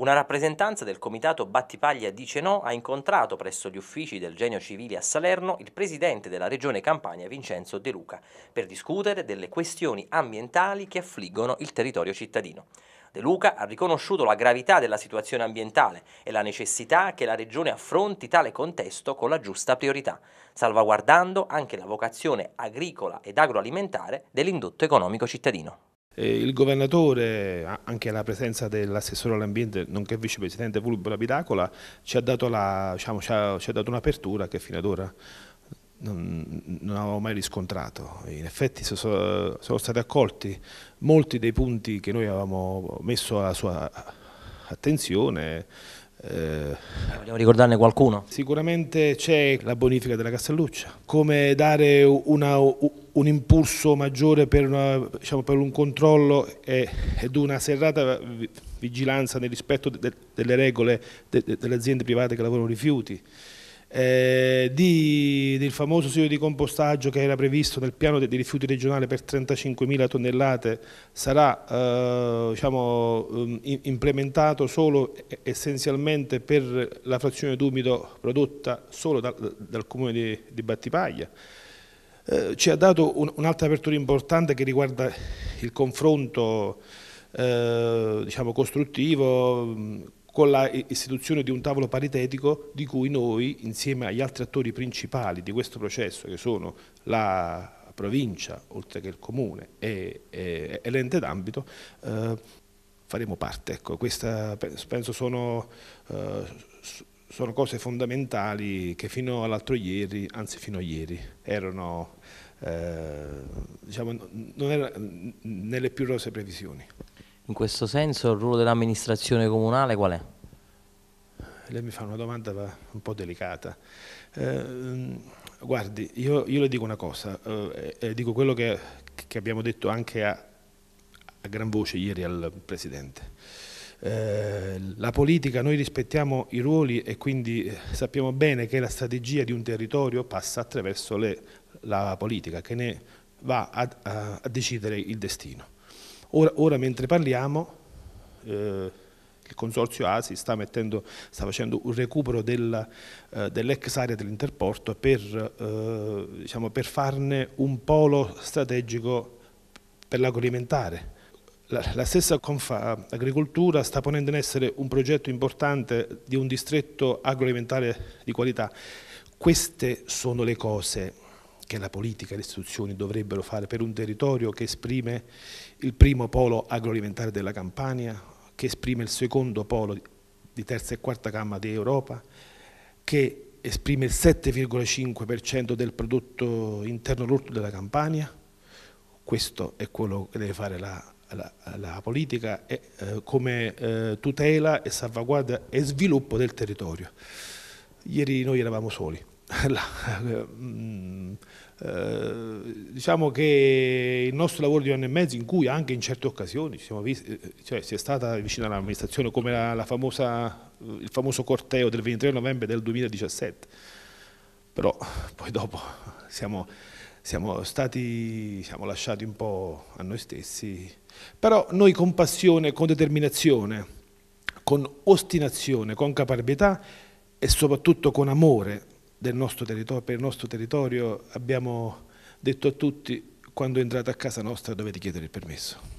Una rappresentanza del comitato Battipaglia Dice No ha incontrato presso gli uffici del Genio Civile a Salerno il presidente della regione Campania Vincenzo De Luca per discutere delle questioni ambientali che affliggono il territorio cittadino. De Luca ha riconosciuto la gravità della situazione ambientale e la necessità che la Regione affronti tale contesto con la giusta priorità, salvaguardando anche la vocazione agricola ed agroalimentare dell'indotto economico cittadino. Eh, il governatore, anche alla presenza dell'assessore all'ambiente, nonché vicepresidente Vulbo Lapidacola, ci, diciamo, ci, ci ha dato un'apertura che fino ad ora non, non, avevo mai riscontrato. In effetti sono, sono, stati accolti molti dei punti che noi avevamo messo alla sua attenzione eh, Vogliamo ricordarne qualcuno? Sicuramente c'è la bonifica della Castelluccia, come dare una, un impulso maggiore per, una, diciamo, per un controllo ed una serrata vigilanza nel rispetto de, delle regole de, de, delle aziende private che lavorano rifiuti eh, di, del famoso sito di compostaggio che era previsto nel piano dei rifiuti regionale per 35.000 tonnellate sarà eh, diciamo, um, implementato solo essenzialmente per la frazione d'umido prodotta solo dal, dal comune di, di Battipaglia. Eh, ci ha dato un'altra un apertura importante che riguarda il confronto eh, diciamo, costruttivo con l'istituzione di un tavolo paritetico di cui noi, insieme agli altri attori principali di questo processo, che sono la provincia, oltre che il comune e, e, e l'ente d'ambito, eh, faremo parte. Ecco, questa, penso sono, eh, sono, cose fondamentali che fino all'altro ieri, anzi fino a ieri, erano eh, diciamo, non erano nelle più rose previsioni. In questo senso il ruolo dell'amministrazione comunale qual è? Eh, lei mi fa una domanda un po' delicata. Eh, mm, guardi, io, io, le dico una cosa, eh, eh, dico quello che, che, abbiamo detto anche a, a, gran voce ieri al Presidente. Eh, la politica, noi rispettiamo i ruoli e quindi eh, sappiamo bene che la strategia di un territorio passa attraverso le, la politica che ne va a, a, a decidere il destino. Ora, ora mentre parliamo, eh, il consorzio ASI sta, mettendo, sta, facendo un recupero del, eh, dell'ex area dell'interporto per, eh, diciamo, per, farne un polo strategico per l'agroalimentare. La, la stessa eh, Agricoltura sta ponendo in essere un progetto importante di un distretto agroalimentare di qualità. Queste sono le cose che la politica e le istituzioni dovrebbero fare per un territorio che esprime il primo polo agroalimentare della Campania, che esprime il secondo polo di terza e quarta gamma d'Europa, che esprime il 7,5% del prodotto interno lordo della Campania. Questo è quello che deve fare la, la, la politica eh, come eh, tutela e salvaguardia e sviluppo del territorio. Ieri noi eravamo soli. la, mm, eh, diciamo che il nostro lavoro di un anno e mezzo in cui anche in certe occasioni visti, eh, cioè, si è stata vicino all'amministrazione come la, la famosa, eh, il famoso corteo del 23 novembre del 2017 però poi dopo siamo, siamo stati siamo lasciati un po' a noi stessi però noi con passione, con determinazione con ostinazione, con caparbietà e soprattutto con amore nostro territorio, per il nostro territorio abbiamo detto a tutti quando entrate a casa nostra dovete chiedere il permesso.